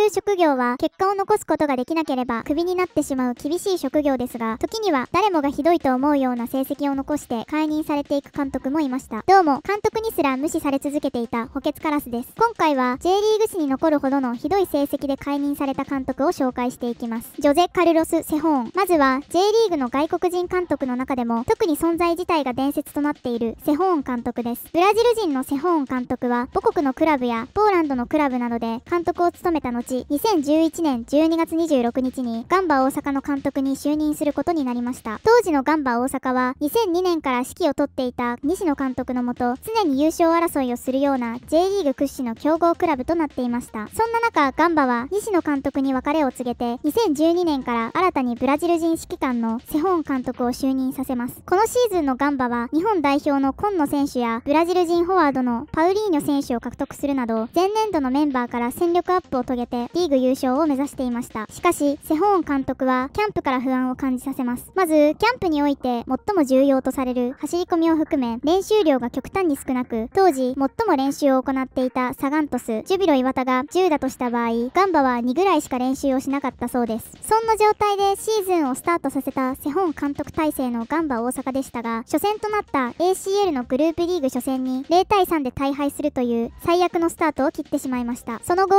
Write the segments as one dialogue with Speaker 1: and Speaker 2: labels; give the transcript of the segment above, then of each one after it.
Speaker 1: という職業は結果を残すことができなければクビになってしまう厳しい職業ですが、時には誰もがひどいと思うような成績を残して解任されていく監督もいました。どうも、監督にすら無視され続けていた補欠カラスです。今回は J リーグ史に残るほどのひどい成績で解任された監督を紹介していきます。ジョゼ・カルロス・セホーン。まずは J リーグの外国人監督の中でも特に存在自体が伝説となっているセホーン監督です。ブラジル人のセホーン監督は母国のクラブやポーランドのクラブなどで監督を務めた後2011年12月26日にガンバ大阪の監督に就任することになりました。当時のガンバ大阪は2002年から指揮を執っていた西野監督のもと、常に優勝争いをするような J リーグ屈指の強豪クラブとなっていました。そんな中、ガンバは西野監督に別れを告げて、2012年から新たにブラジル人指揮官のセホーン監督を就任させます。このシーズンのガンバは日本代表の今野選手やブラジル人フォワードのパウリーニョ選手を獲得するなど、前年度のメンバーから戦力アップを遂げて、リーグ優勝を目指していましたしかしセホーン監督はキャンプから不安を感じさせますまずキャンプにおいて最も重要とされる走り込みを含め練習量が極端に少なく当時最も練習を行っていたサガントスジュビロ磐田が10だとした場合ガンバは2ぐらいしか練習をしなかったそうですそんな状態でシーズンをスタートさせたセホン監督体制のガンバ大阪でしたが初戦となった ACL のグループリーグ初戦に0対3で大敗するという最悪のスタートを切ってしまいましたその後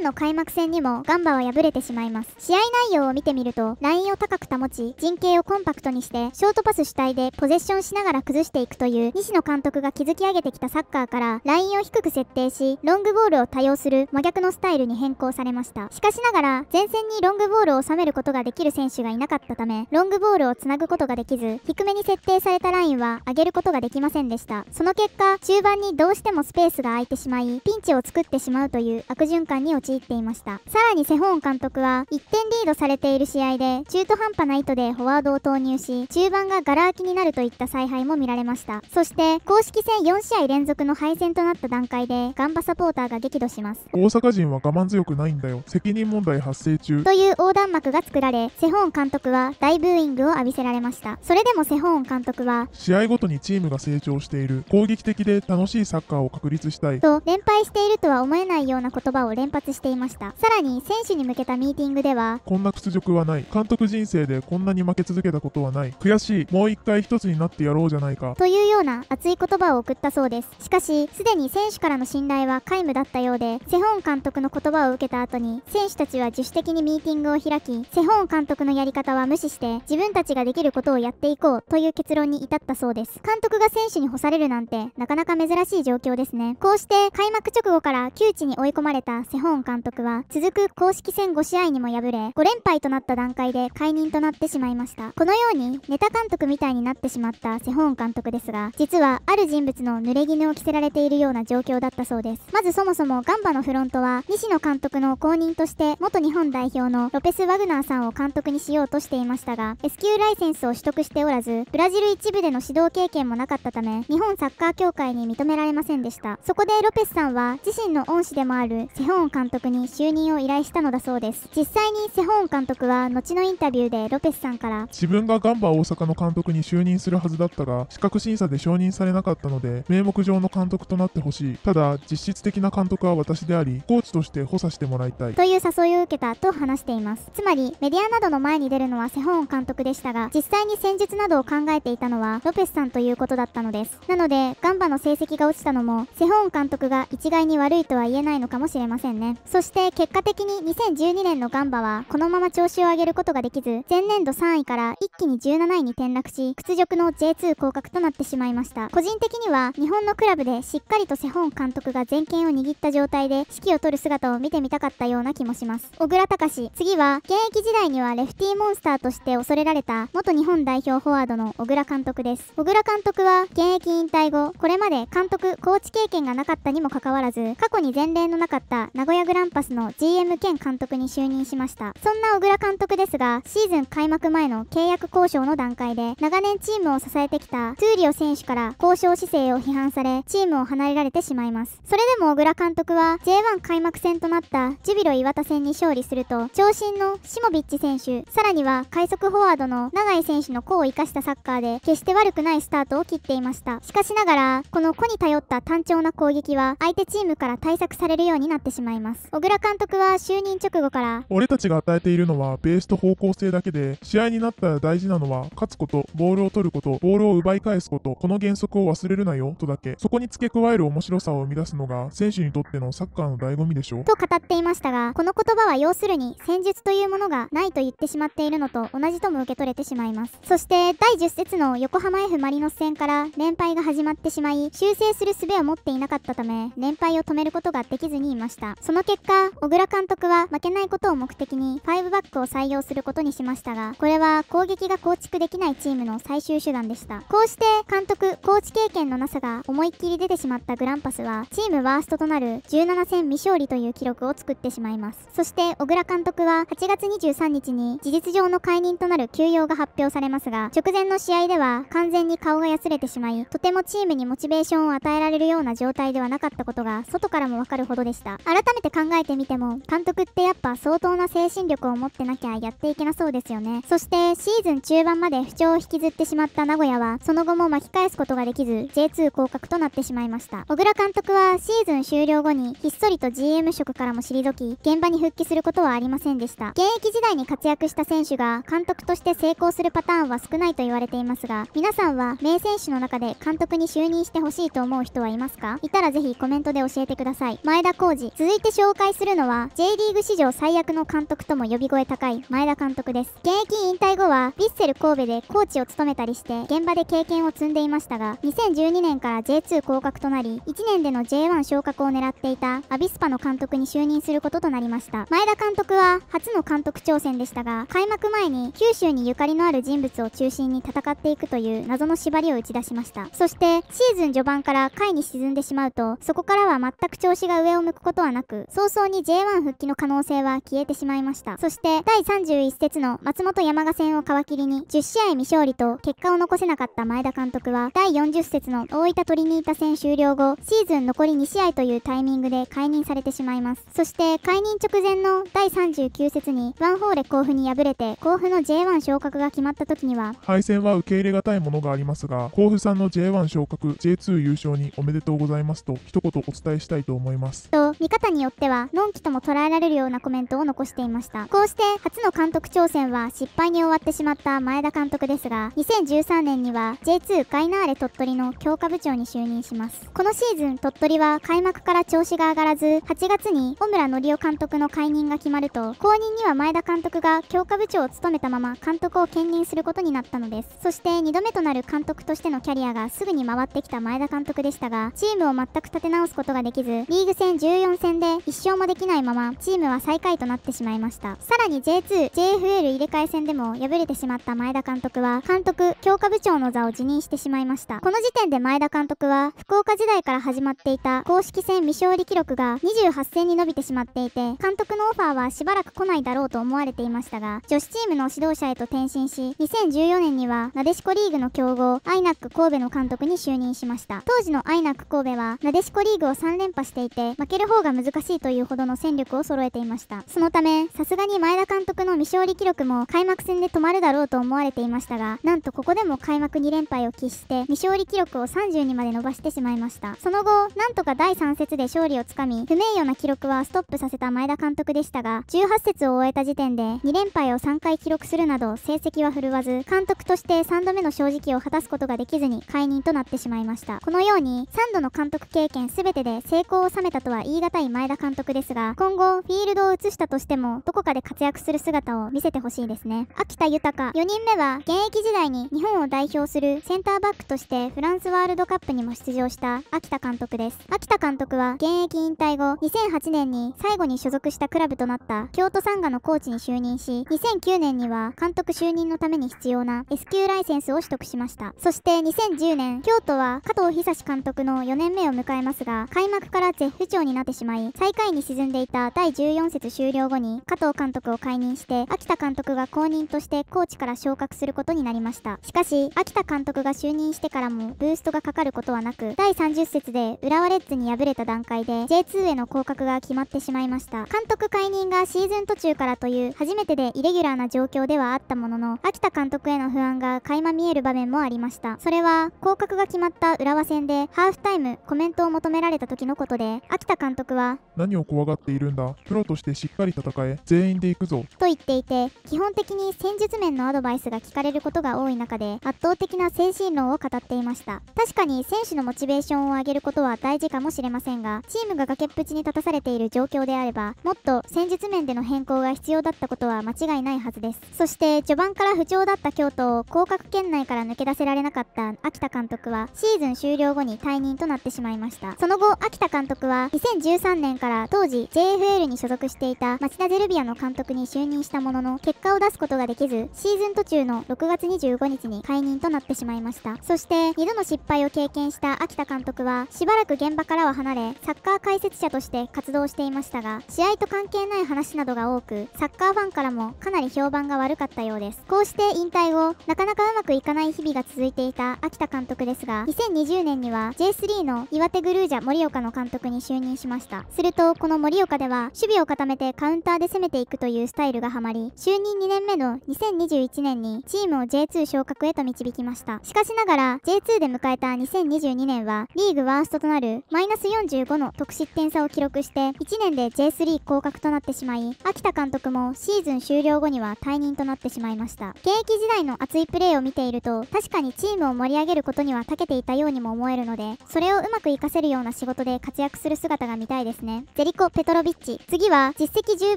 Speaker 1: J1 の開幕幕戦にもガンバは敗れてしまいます。試合内容を見てみると、ラインを高く保ち、陣形をコンパクトにして、ショートパス主体でポゼッションしながら崩していくという西野監督が築き上げてきたサッカーから、ラインを低く設定し、ロングボールを多用する真逆のスタイルに変更されました。しかしながら、前線にロングボールを収めることができる選手がいなかったため、ロングボールをつなぐことができず、低めに設定されたラインは上げることができませんでした。その結果、中盤にどうしてもスペースが空いてしまい、ピンチを作ってしまうという悪循環に陥っています。ましたさらにセホーン監督は1点リードされている試合で中途半端な意図でフォワードを投入し中盤がガラ空きになるといった采配も見られましたそして公式戦4試合連続の敗戦となった段階でガンバサポーターが激怒します
Speaker 2: 大阪人は我慢強くないんだよ責任問題発生中とい
Speaker 1: う横断幕が作られセホーン監督は大ブーイングを浴びせられましたそれでもセホーン監督は
Speaker 2: 試合ごとにチームが成長している攻撃的で楽しいサッカーを確立したい
Speaker 1: と連敗しているとは思えないような言葉を連発していましたしたさらに選手に向けたミーティングでは
Speaker 2: こんな屈辱はない監督人生でこんなに負け続けたことはない悔しいもう一回一つになってやろうじゃないかと
Speaker 1: いうような熱い言葉を送ったそうですしかしすでに選手からの信頼は皆無だったようでセホン監督の言葉を受けた後に選手たちは自主的にミーティングを開きセホン監督のやり方は無視して自分たちができることをやっていこうという結論に至ったそうです監督が選手に干されるなんてなかなか珍しい状況ですねこうして開幕直後から窮地に追い込まれたセホン監督はは、続く公式戦5試合にも敗れ、5連敗となった段階で解任となってしまいました。このように、ネタ監督みたいになってしまったセホーン監督ですが、実は、ある人物の濡れ衣を着せられているような状況だったそうです。まずそもそも、ガンバのフロントは、西野監督の後任として、元日本代表のロペス・ワグナーさんを監督にしようとしていましたが、S 級ライセンスを取得しておらず、ブラジル一部での指導経験もなかったため、日本サッカー協会に認められませんでした。そこでロペスさんは、自身の恩師でもあるセホーン監督に就任を依頼したのだそうです実際にセホーン監督は後のインタビューでロペスさんから
Speaker 2: 自分がガンバ大阪の監督に就任するはずだったが資格審査で承認されなかったので名目上の監督となってほしいただ実質的な監督は私でありコーチとして補佐してもらいたいと
Speaker 1: いう誘いを受けたと話していますつまりメディアなどの前に出るのはセホーン監督でしたが実際に戦術などを考えていたのはロペスさんということだったのですなのでガンバの成績が落ちたのもセホーン監督が一概に悪いとは言えないのかもしれませんねそしてで結果的に2012年のガンバはこのまま調子を上げることができず前年度3位から一気に17位に転落し屈辱の J2 降格となってしまいました個人的には日本のクラブでしっかりとセホン監督が全権を握った状態で指揮を取る姿を見てみたかったような気もします小倉隆次は現役時代にはレフティーモンスターとして恐れられた元日本代表フォワードの小倉監督です小倉監督は現役引退後これまで監督コーチ経験がなかったにもかかわらず過去に前例のなかった名古屋グランパススの GM 兼監督に就任しましたそんな小倉監督ですがシーズン開幕前の契約交渉の段階で長年チームを支えてきたトゥーリオ選手から交渉姿勢を批判されチームを離れられてしまいますそれでも小倉監督は J1 開幕戦となったジュビロ磐田戦に勝利すると長身のシモビッチ選手さらには快速フォワードの永井選手の個を生かしたサッカーで決して悪くないスタートを切っていましたしかしながらこの個に頼った単調な攻撃は相手チームから対策されるようになってしまいます小倉監督は就任直後から
Speaker 2: 俺たちが与えているのはベースと方向性だけで試合になったら大事なのは勝つことボールを取ることボールを奪い返すことこの原則を忘れるなよとだけそこに付け加える面白さを生み出すのが選手にとってのサッカーの醍醐味でしょと
Speaker 1: 語っていましたがこの言葉は要するに戦術というものがないと言ってしまっているのと同じとも受け取れてしまいますそして第10節の横浜 F・ マリノス戦から連敗が始まってしまい修正する術を持っていなかったため連敗を止めることができずにいましたその結果小倉監督は負けないことを目的に5バックを採用することにしましたが、これは攻撃が構築できないチームの最終手段でした。こうして監督、コーチ経験のなさが思いっきり出てしまったグランパスは、チームワーストとなる17戦未勝利という記録を作ってしまいます。そして小倉監督は8月23日に事実上の解任となる休養が発表されますが、直前の試合では完全に顔がやすれてしまい、とてもチームにモチベーションを与えられるような状態ではなかったことが外からもわかるほどでした。改めて考えて見ても監督ってやっぱ相当な精神力を持ってなきゃやっていけなそうですよねそしてシーズン中盤まで不調を引きずってしまった名古屋はその後も巻き返すことができず J2 降格となってしまいました小倉監督はシーズン終了後にひっそりと GM 職からも退き現場に復帰することはありませんでした現役時代に活躍した選手が監督として成功するパターンは少ないと言われていますが皆さんは名選手の中で監督に就任してほしいと思う人はいますかいたらぜひコメントで教えてください前田浩二続いて紹介するるのは J リーグ史上最悪の監督とも呼び声高い前田監督です現役引退後はヴィッセル神戸でコーチを務めたりして現場で経験を積んでいましたが2012年から J2 降格となり1年での J1 昇格を狙っていたアビスパの監督に就任することとなりました前田監督は初の監督挑戦でしたが開幕前に九州にゆかりのある人物を中心に戦っていくという謎の縛りを打ち出しましたそしてシーズン序盤から下位に沈んでしまうとそこからは全く調子が上を向くことはなく早々にに J1 復帰の可能性は消えてしまいましたそして第31節の松本山賀戦を皮切りに10試合未勝利と結果を残せなかった前田監督は第40節の大分トリニータ戦終了後シーズン残り2試合というタイミングで解任されてしまいますそして解任直前の第39節にワンホーレ甲府に敗れて甲府の J1 昇格が決まった時には
Speaker 2: 敗戦は受け入れがたいものがありますが甲府さんの J1 昇格 J2 優勝におめでとうございますと一言お伝えしたいと思います
Speaker 1: と見方によってはノ本期とも捉えられるようなコメントを残していましたこうして初の監督挑戦は失敗に終わってしまった前田監督ですが2013年には J2 ガイナーレ鳥取の強化部長に就任しますこのシーズン鳥取は開幕から調子が上がらず8月に小村則夫監督の解任が決まると後任には前田監督が強化部長を務めたまま監督を兼任することになったのですそして2度目となる監督としてのキャリアがすぐに回ってきた前田監督でしたがチームを全く立て直すことができずリーグ戦14戦で1勝もでききないまま、チームは最下位となってしまいました。さらに J2、JFL 入れ替え戦でも敗れてしまった前田監督は、監督、強化部長の座を辞任してしまいました。この時点で前田監督は、福岡時代から始まっていた公式戦未勝利記録が28戦に伸びてしまっていて、監督のオファーはしばらく来ないだろうと思われていましたが、女子チームの指導者へと転身し、2014年には、なでしこリーグの強豪、アイナック神戸の監督に就任しました。当時のアイナック神戸は、なでしこリーグを3連覇していて、負ける方が難しいというほどのの戦力を揃えていましたそのためさすがに前田監督の未勝利記録も開幕戦で止まるだろうと思われていましたがなんとここでも開幕2連敗を喫して未勝利記録を30にまで伸ばしてしまいましたその後なんとか第3節で勝利をつかみ不名誉な記録はストップさせた前田監督でしたが18節を終えた時点で2連敗を3回記録するなど成績は振るわず監督として3度目の正直を果たすことができずに解任となってしまいましたこのように3度の監督経験全てで成功を収めたとは言い難い前田監督ですですが、今後、フィールドを移したとしても、どこかで活躍する姿を見せてほしいですね。秋田豊、4人目は、現役時代に日本を代表するセンターバックとしてフランスワールドカップにも出場した秋田監督です。秋田監督は、現役引退後、2008年に最後に所属したクラブとなった京都サンガのコーチに就任し、2009年には監督就任のために必要な S 級ライセンスを取得しました。そして2010年、京都は加藤久志監督の4年目を迎えますが、開幕から絶不調になってしまい、最下位に沈沈んでいた第14節終了後に加藤監督を解任して秋田監督が後任としてコーチから昇格することになりましたしかし秋田監督が就任してからもブーストがかかることはなく第30節で浦和レッズに敗れた段階で J2 への降格が決まってしまいました監督解任がシーズン途中からという初めてでイレギュラーな状況ではあったものの秋田監督への不安が垣間見える場面もありましたそれは降格が決まった浦和戦でハーフタイムコメントを求められた時のことで秋田監督は
Speaker 2: 何を怖がっているんだプロとしてしっかり戦え全員で行くぞ
Speaker 1: と言っていて基本的に戦術面のアドバイスが聞かれることが多い中で圧倒的な精神論を語っていました確かに選手のモチベーションを上げることは大事かもしれませんがチームが崖っぷちに立たされている状況であればもっと戦術面での変更が必要だったことは間違いないはずですそして序盤から不調だった京都を降格圏内から抜け出せられなかった秋田監督はシーズン終了後に退任となってしまいましたその後秋田監督は2013年から当時 JFL に所属していた町田ゼルビアの監督に就任したものの結果を出すことができずシーズン途中の6月25日に解任となってしまいましたそして2度の失敗を経験した秋田監督はしばらく現場からは離れサッカー解説者として活動していましたが試合と関係ない話などが多くサッカーファンからもかなり評判が悪かったようですこうして引退後なかなかうまくいかない日々が続いていた秋田監督ですが2020年には J3 の岩手グルージャ盛岡の監督に就任しましたするとこの盛岡では守備を固めてカウンターで攻めていくというスタイルがハマり就任2年目の2021年にチームを J2 昇格へと導きましたしかしながら J2 で迎えた2022年はリーグワーストとなるマイナス45の得失点差を記録して1年で J3 降格となってしまい秋田監督もシーズン終了後には退任となってしまいました現役時代の熱いプレーを見ていると確かにチームを盛り上げることには長けていたようにも思えるのでそれをうまく活かせるような仕事で活躍する姿が見たいですねゼリコペトロビッチ次は実績十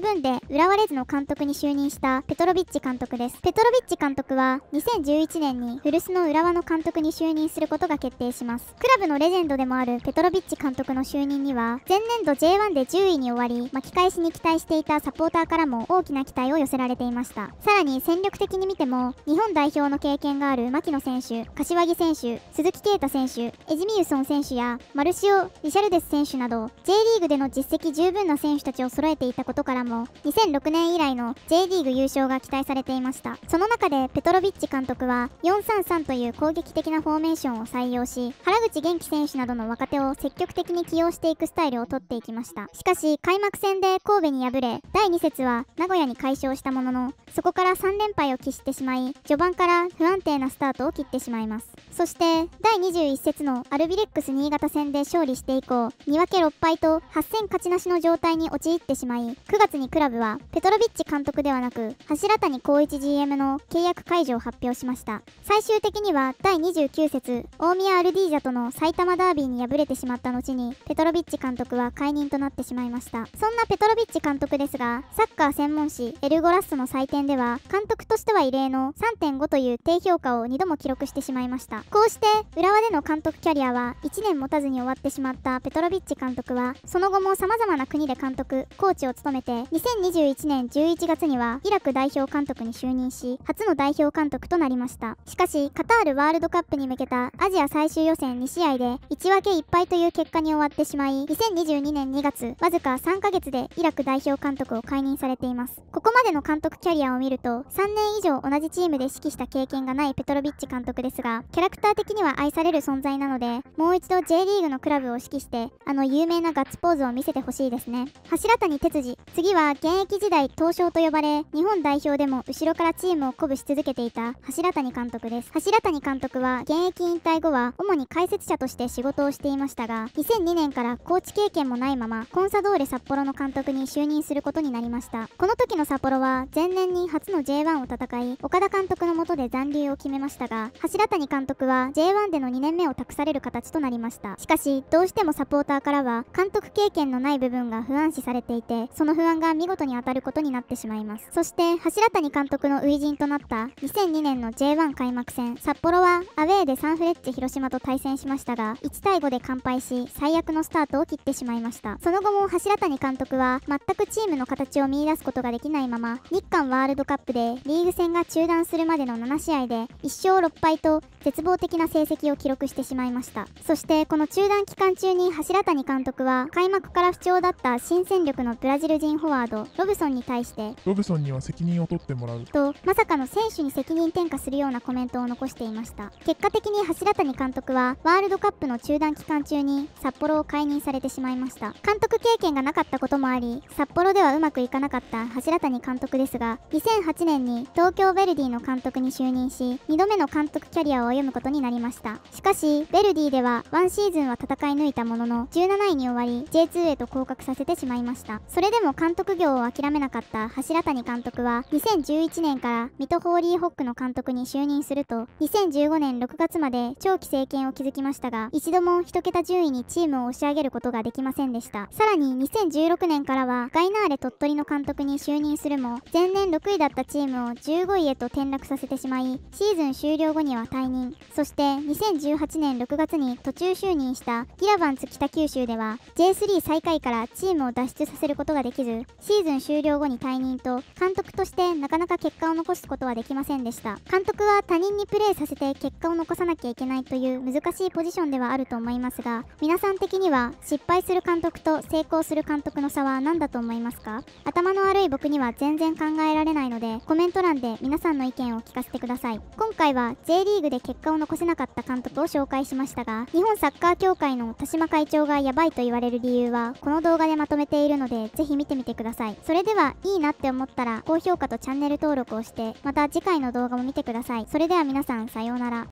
Speaker 1: 分で浦和レッズの監督に就任したペトロビッチ監督ですペトロビッチ監督は2011年に古巣の浦和の監督に就任することが決定しますクラブのレジェンドでもあるペトロビッチ監督の就任には前年度 J1 で10位に終わり巻き返しに期待していたサポーターからも大きな期待を寄せられていましたさらに戦力的に見ても日本代表の経験がある牧野選手柏木選手鈴木啓太選手エジミユソン選手やマルシオ・リシャルデス選手など J リーグでの実績十分な選手たちを揃えていたことからも2006年以来の J リーグ優勝が期待されていましたその中でペトロビッチ監督は433という攻撃的なフォーメーションを採用し原口元気選手などの若手を積極的に起用していくスタイルをとっていきましたしかし開幕戦で神戸に敗れ第2節は名古屋に快勝したもののそこから3連敗を喫してしまい序盤から不安定なスタートを切ってしまいますそして第21節のアルビレックス新潟戦で勝利して以降2分け6敗と8戦勝ちなしの状態に陥ってしまい、9月にクラブはペトロビッチ監督ではなく、柱谷光一 GM の契約解除を発表しました。最終的には第29節、大宮アルディージャとの埼玉ダービーに敗れてしまった後に、ペトロビッチ監督は解任となってしまいました。そんなペトロビッチ監督ですが、サッカー専門誌エルゴラストの採点では、監督としては異例の3.5という低評価を2度も記録してしまいました。こうして、浦和での監督キャリアは1年持たずに終わってしまったペトロビッチ監督は、その後も様々なな国で監督、コーチを務めて、2021年11月にはイラク代表監督に就任し、初の代表監督となりました。しかし、カタールワールドカップに向けたアジア最終予選2試合で、1分け1敗という結果に終わってしまい、2022年2月、わずか3ヶ月でイラク代表監督を解任されています。ここまでの監督キャリアを見ると、3年以上同じチームで指揮した経験がないペトロビッチ監督ですが、キャラクター的には愛される存在なので、もう一度 J リーグのクラブを指揮して、あの有名なガッツポーズを見せてほしいです。ですね柱谷哲司次は現役時代東証と呼ばれ日本代表でも後ろからチームを鼓舞し続けていた柱谷監督です柱谷監督は現役引退後は主に解説者として仕事をしていましたが2002年からコーチ経験もないままコンサドーレ札幌の監督に就任することになりましたこの時の札幌は前年に初の J1 を戦い岡田監督の下で残留を決めましたが柱谷監督は J1 での2年目を託される形となりましたしかしどうしてもサポーターからは監督経験のない部分分が不安視されていてその不安が見事に当たることになってしまいますそして柱谷監督の初陣となった2002年の J1 開幕戦札幌はアウェーでサンフレッチェ広島と対戦しましたが1対5で完敗し最悪のスタートを切ってしまいましたその後も柱谷監督は全くチームの形を見いだすことができないまま日韓ワールドカップでリーグ戦が中断するまでの7試合で1勝6敗と絶望的な成績を記録してしまいましたそしてこの中断期間中に柱谷監督は開幕から不調だった新戦力のブラジル人フォワードロブソンに対して
Speaker 2: ロブソンには責任を取ってもらう
Speaker 1: とまさかの選手に責任転嫁するようなコメントを残していました結果的に柱谷監督はワールドカップの中断期間中に札幌を解任されてしまいました監督経験がなかったこともあり札幌ではうまくいかなかった柱谷監督ですが2008年に東京ヴェルディの監督に就任し2度目の監督キャリアを歩むことになりましたしかしヴェルディでは1シーズンは戦い抜いたものの17位に終わり J2 へと降格させてしまいましたそれでも監督業を諦めなかった柱谷監督は2011年から水戸ホーリーホックの監督に就任すると2015年6月まで長期政権を築きましたが一度も1桁順位にチームを押し上げることができませんでしたさらに2016年からはガイナーレ鳥取の監督に就任するも前年6位だったチームを15位へと転落させてしまいシーズン終了後には退任そして2018年6月に途中就任したギラバンツ北九州では J3 最下位からチームを脱出させることができずシーズン終了後に退任と監督としてなかなか結果を残すことはできませんでした監督は他人にプレーさせて結果を残さなきゃいけないという難しいポジションではあると思いますが皆さん的には失敗する監督と成功する監督の差は何だと思いますか頭の悪い僕には全然考えられないのでコメント欄で皆さんの意見を聞かせてください今回は J リーグで結果を残せなかった監督を紹介しましたが日本サッカー協会の田島会長がヤバいと言われる理由はこの動画画でまとめているので、ぜひ見てみてください。それでは、いいなって思ったら、高評価とチャンネル登録をして、また次回の動画も見てください。それでは皆さん、さようなら。